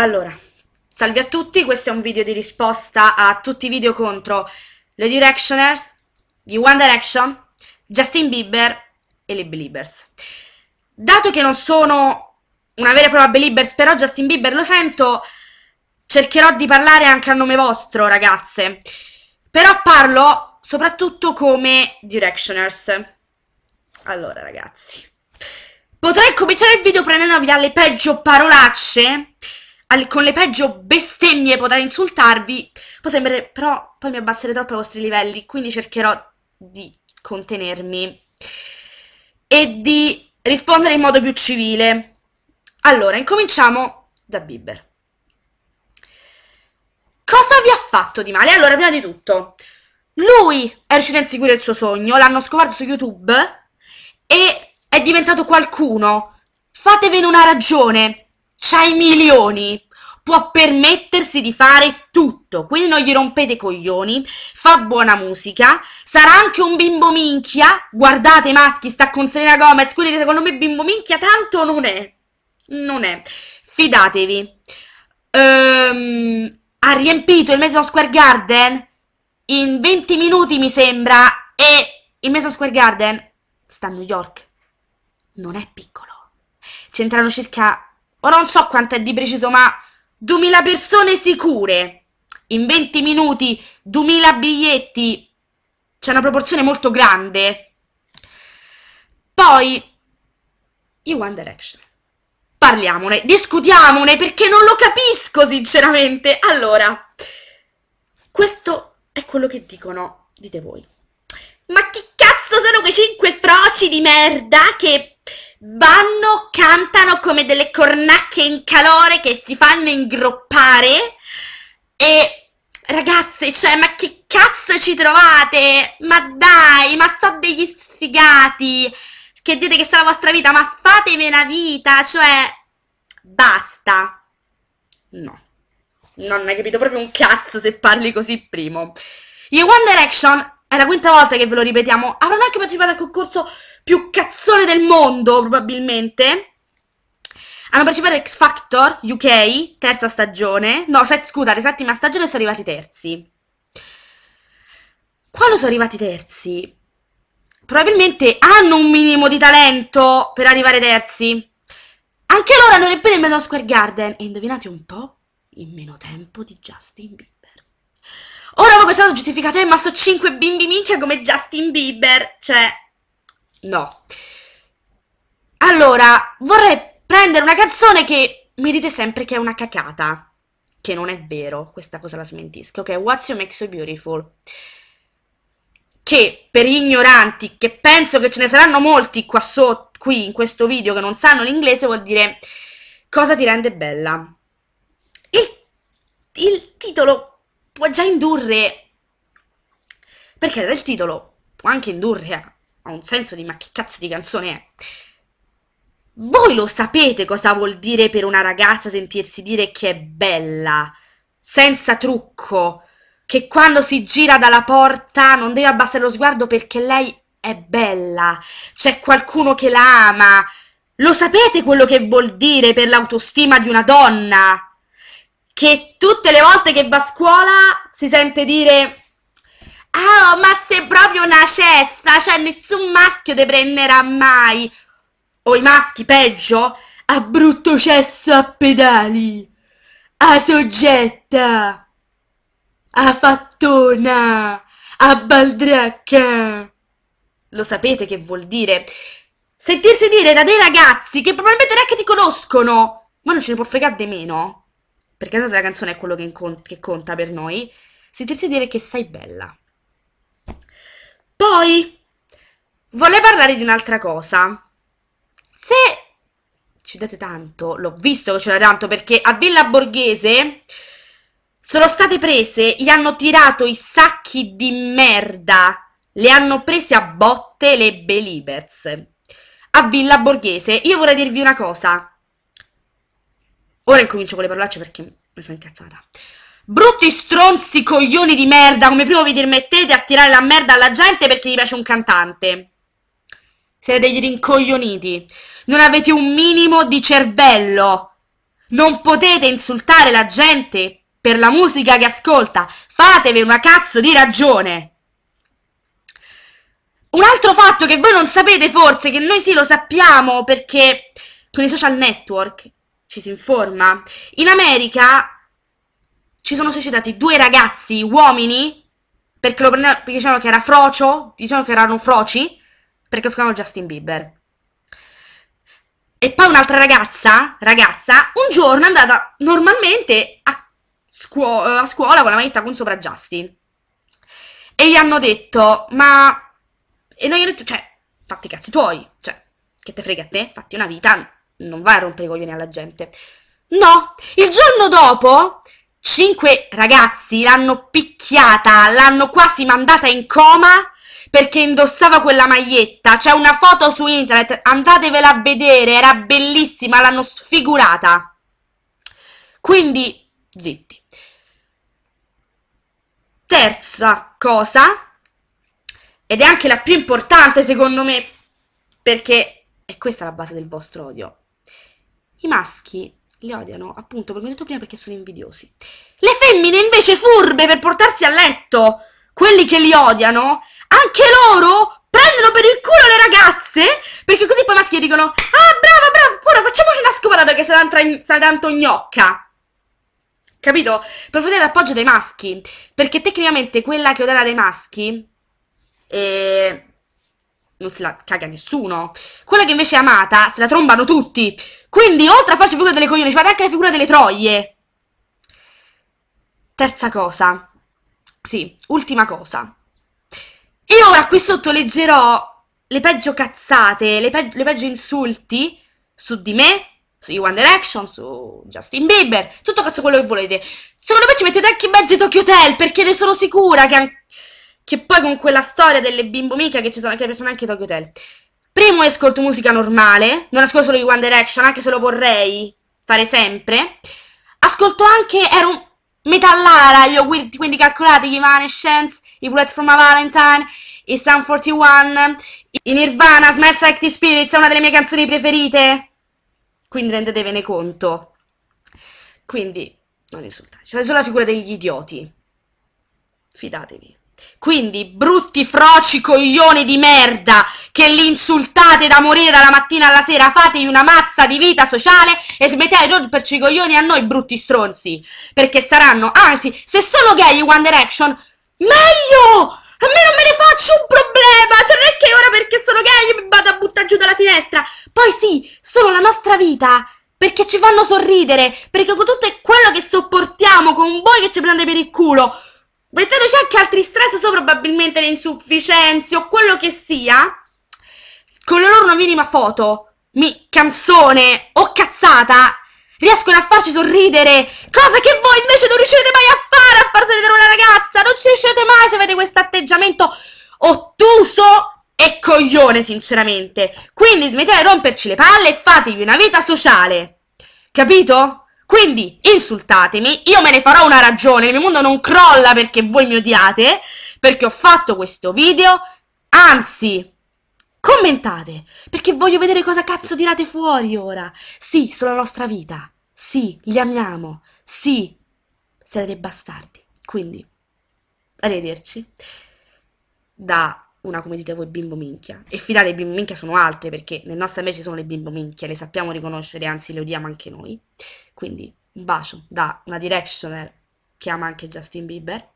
Allora, salve a tutti, questo è un video di risposta a tutti i video contro le Directioners, gli One Direction, Justin Bieber e le Beliebers. Dato che non sono una vera e propria Beliebers, però Justin Bieber lo sento, cercherò di parlare anche a nome vostro, ragazze. Però parlo soprattutto come Directioners. Allora, ragazzi. Potrei cominciare il video prendendovi alle peggio parolacce al, con le peggio bestemmie potrei insultarvi, può sembrare, però poi mi abbasserei troppo ai vostri livelli, quindi cercherò di contenermi e di rispondere in modo più civile. Allora, incominciamo da Bieber. Cosa vi ha fatto di male? Allora, prima di tutto, lui è riuscito a inseguire il suo sogno, l'hanno scoperto su YouTube e è diventato qualcuno. Fatevene una ragione c'ha i milioni, può permettersi di fare tutto, quindi non gli rompete i coglioni, fa buona musica, sarà anche un bimbo minchia, guardate maschi, sta con Selena Gomez, quindi secondo me bimbo minchia tanto non è, non è, fidatevi. Ehm, ha riempito il Mason Square Garden in 20 minuti mi sembra e il Mason Square Garden sta a New York, non è piccolo, c'entrano circa ora non so quanto è di preciso, ma 2000 persone sicure in 20 minuti, 2000 biglietti, c'è una proporzione molto grande. Poi, i One Direction. Parliamone, discutiamone, perché non lo capisco sinceramente. Allora, questo è quello che dicono, dite voi. Ma chi cazzo sono quei 5 froci di merda che vanno, cantano come delle cornacchie in calore che si fanno ingroppare e ragazze, cioè, ma che cazzo ci trovate? Ma dai, ma so degli sfigati che dite che sta la vostra vita, ma fatemi la vita, cioè, basta. No, non hai capito proprio un cazzo se parli così primo. I One Direction è la quinta volta che ve lo ripetiamo, avranno anche partecipato al concorso più cazzone del mondo, probabilmente. Hanno partecipato a X Factor UK, terza stagione. No, set, scusate, settima stagione sono arrivati terzi. Quando sono arrivati terzi? Probabilmente hanno un minimo di talento per arrivare terzi. Anche loro hanno riempito il Madison Square Garden. E indovinate un po', in meno tempo di Justin Bieber. Ora voi questa cosa giustificate, ma so 5 bimbi minchia come Justin Bieber, cioè... No. Allora, vorrei prendere una canzone che mi dite sempre che è una cacata. Che non è vero, questa cosa la smentisco. Ok, What's You Make So Beautiful? Che per ignoranti, che penso che ce ne saranno molti qua sotto, qui in questo video, che non sanno l'inglese, vuol dire cosa ti rende bella. il, il titolo può già indurre, perché nel titolo può anche indurre eh. a, a un senso di ma che cazzo di canzone è. Voi lo sapete cosa vuol dire per una ragazza sentirsi dire che è bella, senza trucco, che quando si gira dalla porta non deve abbassare lo sguardo perché lei è bella, c'è qualcuno che la ama. Lo sapete quello che vuol dire per l'autostima di una donna? che tutte le volte che va a scuola si sente dire Ah, oh, ma sei proprio una cesta, cioè nessun maschio te prenderà mai. O i maschi, peggio, a brutto cesso a pedali, a soggetta, a fattona, a baldracca. Lo sapete che vuol dire? Sentirsi dire da dei ragazzi che probabilmente neanche ti conoscono, ma non ce ne può fregare di meno perché tanto la canzone è quello che, incont- che conta per noi, sentirsi dire che sei bella. Poi vorrei parlare di un'altra cosa. Se ci date tanto, l'ho visto che ce l'ha tanto perché a Villa Borghese sono state prese, gli hanno tirato i sacchi di merda, le hanno prese a botte le Believers. A Villa Borghese, io vorrei dirvi una cosa. Ora incomincio con le parolacce perché mi sono incazzata. Brutti stronzi coglioni di merda, come prima vi rimettete a tirare la merda alla gente perché gli piace un cantante. Siete degli rincoglioniti. Non avete un minimo di cervello. Non potete insultare la gente per la musica che ascolta. Fatevi una cazzo di ragione. Un altro fatto che voi non sapete forse, che noi sì lo sappiamo perché con i social network ci si informa. In America ci sono suicidati due ragazzi, uomini, perché, lo prendevano, perché dicevano che era frocio, dicevano che erano froci, perché ascoltavano Justin Bieber. E poi un'altra ragazza, ragazza, un giorno è andata normalmente a, scuo- a scuola con la maglietta con sopra Justin. E gli hanno detto, ma... E noi gli hanno detto, cioè, fatti i cazzi tuoi, cioè, che te frega a te, fatti una vita, non vai a rompere i coglioni alla gente. No, il giorno dopo cinque ragazzi l'hanno picchiata, l'hanno quasi mandata in coma perché indossava quella maglietta. C'è una foto su internet, andatevela a vedere, era bellissima, l'hanno sfigurata. Quindi, zitti. Terza cosa, ed è anche la più importante secondo me, perché è questa la base del vostro odio. I maschi li odiano, appunto, come ho detto prima, perché sono invidiosi. Le femmine invece furbe per portarsi a letto, quelli che li odiano, anche loro prendono per il culo le ragazze, perché così poi i maschi dicono, ah brava, brava, ora facciamoci una scopa scoparata che sarà, sarà tanto gnocca. Capito? Per vedere l'appoggio dei maschi, perché tecnicamente quella che oderà dei maschi... Eh, non se la caga nessuno. Quella che invece è amata se la trombano tutti. Quindi, oltre a farci figura delle coglioni, ci fate anche la figura delle troie. Terza cosa. Sì, ultima cosa. E ora qui sotto leggerò le peggio cazzate, le, pe le peggio insulti su di me, su One Direction, su Justin Bieber, tutto cazzo quello che volete. Secondo me ci mettete anche in mezzo i Tokyo Hotel, perché ne sono sicura che... Che poi con quella storia delle bimbo mica che ci sono, che piacciono anche Tokyo Hotel. Primo ascolto musica normale, non ascolto solo i One Direction, anche se lo vorrei fare sempre. Ascolto anche, ero un metallara, io quindi, calcolate i Evanescence, i Bullet from a Valentine, i Sun 41, i Nirvana, Smells Like Teen Spirits, è una delle mie canzoni preferite. Quindi rendetevene conto. Quindi, non risultate. C'è solo la figura degli idioti. Fidatevi. Quindi, brutti froci coglioni di merda, che li insultate da morire dalla mattina alla sera, fatevi una mazza di vita sociale e smettete di romperci i coglioni a noi brutti stronzi. Perché saranno, anzi, se sono gay in One Direction, meglio! A me non me ne faccio un problema, cioè non è che ora perché sono gay mi vado a buttare giù dalla finestra. Poi sì, sono la nostra vita, perché ci fanno sorridere, perché con tutto quello che sopportiamo, con voi che ci prendete per il culo, mettendoci anche altri stress so, probabilmente le insufficienze o quello che sia, con la loro una minima foto, mi, canzone o cazzata, riescono a farci sorridere, cosa che voi invece non riuscite mai a fare, a far sorridere una ragazza, non ci riuscite mai se avete questo atteggiamento ottuso e coglione, sinceramente. Quindi smettete di romperci le palle e fatevi una vita sociale. Capito? Quindi insultatemi, io me ne farò una ragione, il mio mondo non crolla perché voi mi odiate, perché ho fatto questo video, anzi, commentate, perché voglio vedere cosa cazzo tirate fuori ora. Sì, sulla nostra vita, sì, li amiamo, sì, siete bastardi. Quindi, arrivederci da una, come dite voi, bimbo minchia. E fidate, i bimbo minchia sono altre, perché nel nostro invece sono le bimbo minchia, le sappiamo riconoscere, anzi le odiamo anche noi. Quindi un bacio da una directioner che ama anche Justin Bieber.